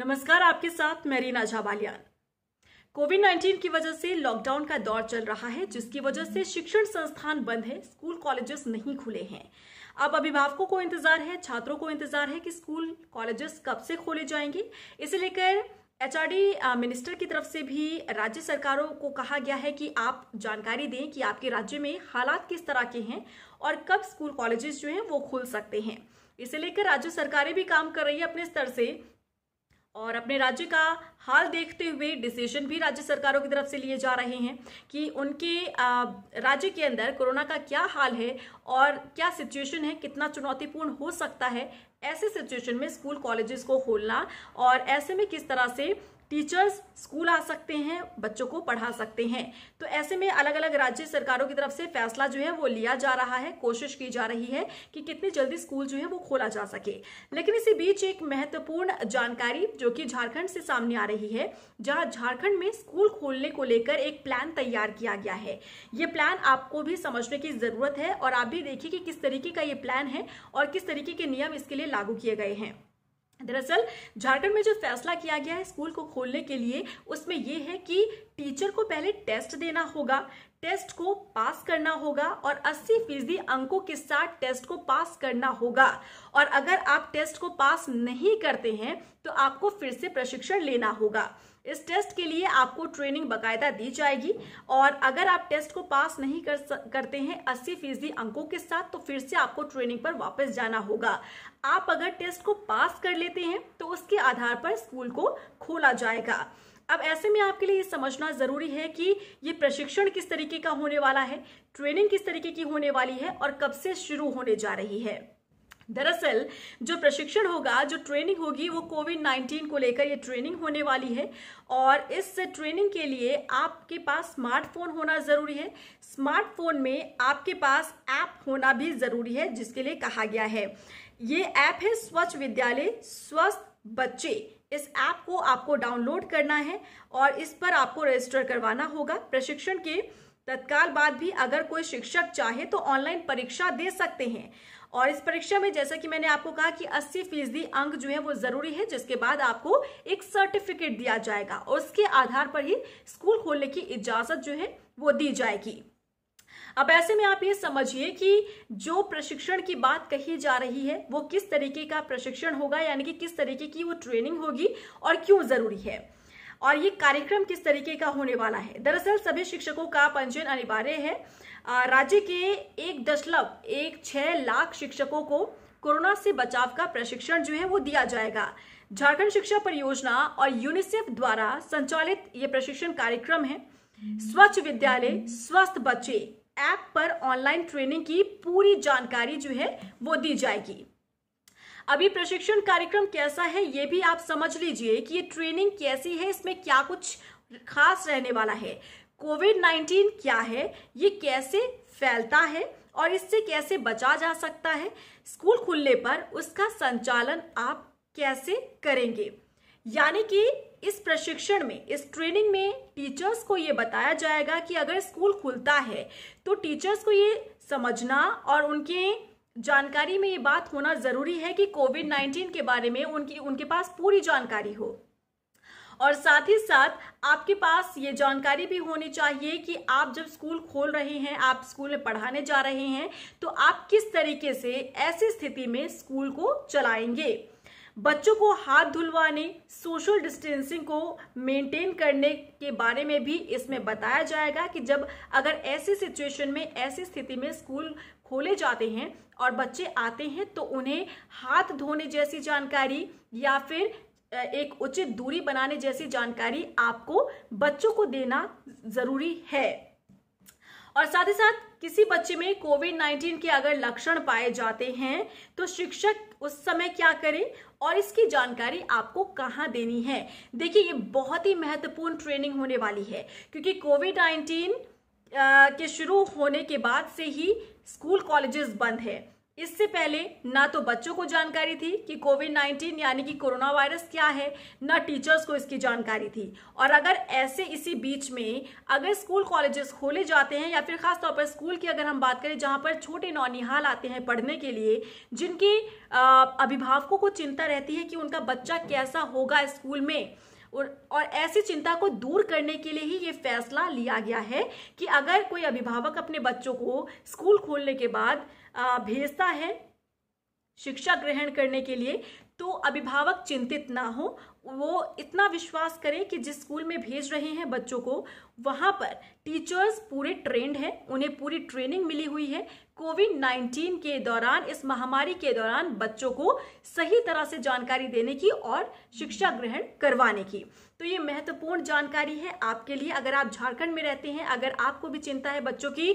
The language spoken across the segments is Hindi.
नमस्कार आपके साथ मैं रीना झाबालियान कोविड 19 की वजह से लॉकडाउन का दौर चल रहा है जिसकी वजह से शिक्षण संस्थान बंद है स्कूल कॉलेजेस नहीं खुले हैं अब अभिभावकों को इंतजार है छात्रों को इंतजार है कि स्कूल कॉलेजेस कब से खोले जाएंगे इसे लेकर एचआरडी मिनिस्टर की तरफ से भी राज्य सरकारों को कहा गया है कि आप जानकारी दें कि आपके राज्य में हालात किस तरह के हैं और कब स्कूल कॉलेजेस जो हैं वो खुल सकते हैं इसे लेकर राज्य सरकारें भी काम कर रही है अपने स्तर से और अपने राज्य का हाल देखते हुए डिसीजन भी राज्य सरकारों की तरफ से लिए जा रहे हैं कि उनके राज्य के अंदर कोरोना का क्या हाल है और क्या सिचुएशन है कितना चुनौतीपूर्ण हो सकता है ऐसे सिचुएशन में स्कूल कॉलेजेस को खोलना और ऐसे में किस तरह से टीचर्स स्कूल आ सकते हैं बच्चों को पढ़ा सकते हैं तो ऐसे में अलग अलग राज्य सरकारों की तरफ से फैसला जो है वो लिया जा रहा है कोशिश की जा रही है कि कितनी जल्दी स्कूल जो है वो खोला जा सके लेकिन इसी बीच एक महत्वपूर्ण जानकारी जो कि झारखंड से सामने आ रही है जहां झारखंड में स्कूल खोलने को लेकर एक प्लान तैयार किया गया है ये प्लान आपको भी समझने की जरूरत है और आप भी देखिए कि किस तरीके का ये प्लान है और किस तरीके के नियम इसके लिए लागू किए गए हैं दरअसल झारखंड में जो फैसला किया गया है स्कूल को खोलने के लिए उसमें यह है कि टीचर को पहले टेस्ट देना होगा टेस्ट को पास करना होगा और 80 फीसदी अंकों के साथ टेस्ट को पास करना होगा और अगर आप टेस्ट को पास नहीं करते हैं तो आपको फिर से प्रशिक्षण लेना होगा इस टेस्ट के लिए आपको ट्रेनिंग बकायदा दी जाएगी और अगर आप टेस्ट को पास नहीं कर करते हैं अस्सी फीसदी अंकों के साथ तो फिर से आपको ट्रेनिंग पर वापस जाना होगा आप अगर टेस्ट को पास कर लेते हैं तो उसके आधार पर स्कूल को खोला जाएगा अब ऐसे में आपके लिए ये समझना ज़रूरी है कि ये प्रशिक्षण किस तरीके का होने वाला है ट्रेनिंग किस तरीके की होने वाली है और कब से शुरू होने जा रही है दरअसल जो प्रशिक्षण होगा जो ट्रेनिंग होगी वो कोविड 19 को लेकर ये ट्रेनिंग होने वाली है और इस ट्रेनिंग के लिए आपके पास स्मार्टफोन होना ज़रूरी है स्मार्टफोन में आपके पास ऐप होना भी ज़रूरी है जिसके लिए कहा गया है ये ऐप है स्वच्छ विद्यालय स्वस्थ बच्चे इस ऐप को आपको डाउनलोड करना है और इस पर आपको रजिस्टर करवाना होगा प्रशिक्षण के तत्काल बाद भी अगर कोई शिक्षक चाहे तो ऑनलाइन परीक्षा दे सकते हैं और इस परीक्षा में जैसा कि मैंने आपको कहा कि 80 फीसदी अंक जो है वो जरूरी है जिसके बाद आपको एक सर्टिफिकेट दिया जाएगा और उसके आधार पर ही स्कूल खोलने की इजाजत जो है वो दी जाएगी अब ऐसे में आप ये समझिए कि जो प्रशिक्षण की बात कही जा रही है वो किस तरीके का प्रशिक्षण होगा यानी कि किस तरीके की वो ट्रेनिंग होगी और क्यों जरूरी है और ये कार्यक्रम किस तरीके का होने वाला है दरअसल सभी शिक्षकों का पंजीयन अनिवार्य है राज्य के एक दशमलव एक छह लाख शिक्षकों को कोरोना से बचाव का प्रशिक्षण जो है वो दिया जाएगा झारखंड शिक्षा परियोजना और यूनिसेफ द्वारा संचालित ये प्रशिक्षण कार्यक्रम है हम्म। स्वच्छ विद्यालय स्वस्थ बच्चे ऐप पर ऑनलाइन ट्रेनिंग की पूरी जानकारी जो है वो दी जाएगी अभी प्रशिक्षण कार्यक्रम कैसा है ये भी आप समझ लीजिए कि ये ट्रेनिंग कैसी है इसमें क्या कुछ खास रहने वाला है कोविड 19 क्या है ये कैसे फैलता है और इससे कैसे बचा जा सकता है स्कूल खुलने पर उसका संचालन आप कैसे करेंगे यानी कि इस प्रशिक्षण में इस ट्रेनिंग में टीचर्स को ये बताया जाएगा कि अगर स्कूल खुलता है तो टीचर्स को ये समझना और उनके जानकारी में ये बात होना जरूरी है कि कोविड नाइन्टीन के बारे में उनकी उनके पास पूरी जानकारी हो और साथ ही साथ आपके पास ये जानकारी भी होनी चाहिए कि आप जब स्कूल खोल रहे हैं आप स्कूल में पढ़ाने जा रहे हैं तो आप किस तरीके से ऐसी स्थिति में स्कूल को चलाएंगे बच्चों को हाथ धुलवाने सोशल डिस्टेंसिंग को मेंटेन करने के बारे में भी इसमें बताया जाएगा कि जब अगर ऐसी सिचुएशन में ऐसी स्थिति में स्कूल खोले जाते हैं और बच्चे आते हैं तो उन्हें हाथ धोने जैसी जानकारी या फिर एक उचित दूरी बनाने जैसी जानकारी आपको बच्चों को देना जरूरी है और साथ ही साथ किसी बच्चे में कोविड 19 के अगर लक्षण पाए जाते हैं तो शिक्षक उस समय क्या करें और इसकी जानकारी आपको कहाँ देनी है देखिए ये बहुत ही महत्वपूर्ण ट्रेनिंग होने वाली है क्योंकि कोविड 19 के शुरू होने के बाद से ही स्कूल कॉलेजेस बंद है इससे पहले ना तो बच्चों को जानकारी थी कि कोविड 19 यानी कि कोरोना वायरस क्या है ना टीचर्स को इसकी जानकारी थी और अगर ऐसे इसी बीच में अगर स्कूल कॉलेजेस खोले जाते हैं या फिर खासतौर पर स्कूल की अगर हम बात करें जहां पर छोटे नौनिहाल आते हैं पढ़ने के लिए जिनकी अभिभावकों को चिंता रहती है कि उनका बच्चा कैसा होगा स्कूल में और, और ऐसी चिंता को दूर करने के लिए ही ये फैसला लिया गया है कि अगर कोई अभिभावक अपने बच्चों को स्कूल खोलने के बाद भेजता है शिक्षा ग्रहण करने के लिए तो अभिभावक चिंतित ना हो वो इतना विश्वास करें कि जिस स्कूल में भेज रहे हैं बच्चों को वहाँ पर टीचर्स पूरे ट्रेंड हैं उन्हें पूरी ट्रेनिंग मिली हुई है कोविड 19 के दौरान इस महामारी के दौरान बच्चों को सही तरह से जानकारी देने की और शिक्षा ग्रहण करवाने की तो ये महत्वपूर्ण जानकारी है आपके लिए अगर आप झारखंड में रहते हैं अगर आपको भी चिंता है बच्चों की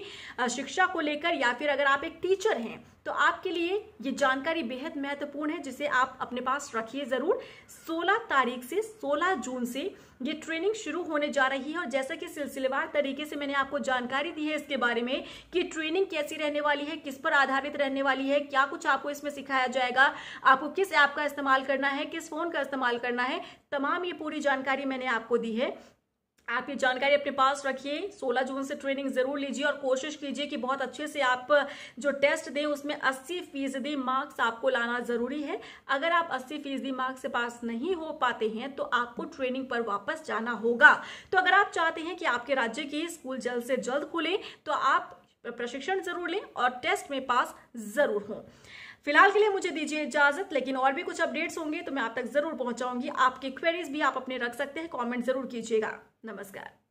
शिक्षा को लेकर या फिर अगर आप एक टीचर हैं तो आपके लिए ये जानकारी बेहद महत्वपूर्ण है जिसे आप अपने पास रखिए ज़रूर 16 तारीख से 16 जून से ये ट्रेनिंग शुरू होने जा रही है और जैसा कि सिलसिलेवार तरीके से मैंने आपको जानकारी दी है इसके बारे में कि ट्रेनिंग कैसी रहने वाली है किस पर आधारित रहने वाली है क्या कुछ आपको इसमें सिखाया जाएगा आपको किस ऐप का इस्तेमाल करना है किस फ़ोन का इस्तेमाल करना है तमाम ये पूरी जानकारी मैंने आपको दी है आप ये जानकारी अपने पास रखिए 16 जून से ट्रेनिंग जरूर लीजिए और कोशिश कीजिए कि बहुत अच्छे से आप जो टेस्ट दें उसमें 80 फीसदी मार्क्स आपको लाना जरूरी है अगर आप 80 फीसदी मार्क्स से पास नहीं हो पाते हैं तो आपको ट्रेनिंग पर वापस जाना होगा तो अगर आप चाहते हैं कि आपके राज्य के स्कूल जल्द से जल्द खुलें तो आप प्रशिक्षण जरूर लें और टेस्ट में पास जरूर हों फिलहाल के लिए मुझे दीजिए इजाजत लेकिन और भी कुछ अपडेट्स होंगे तो मैं आप तक जरूर पहुंचाऊंगी आपकी क्वेरीज भी आप अपने रख सकते हैं कॉमेंट जरूर कीजिएगा नमस्कार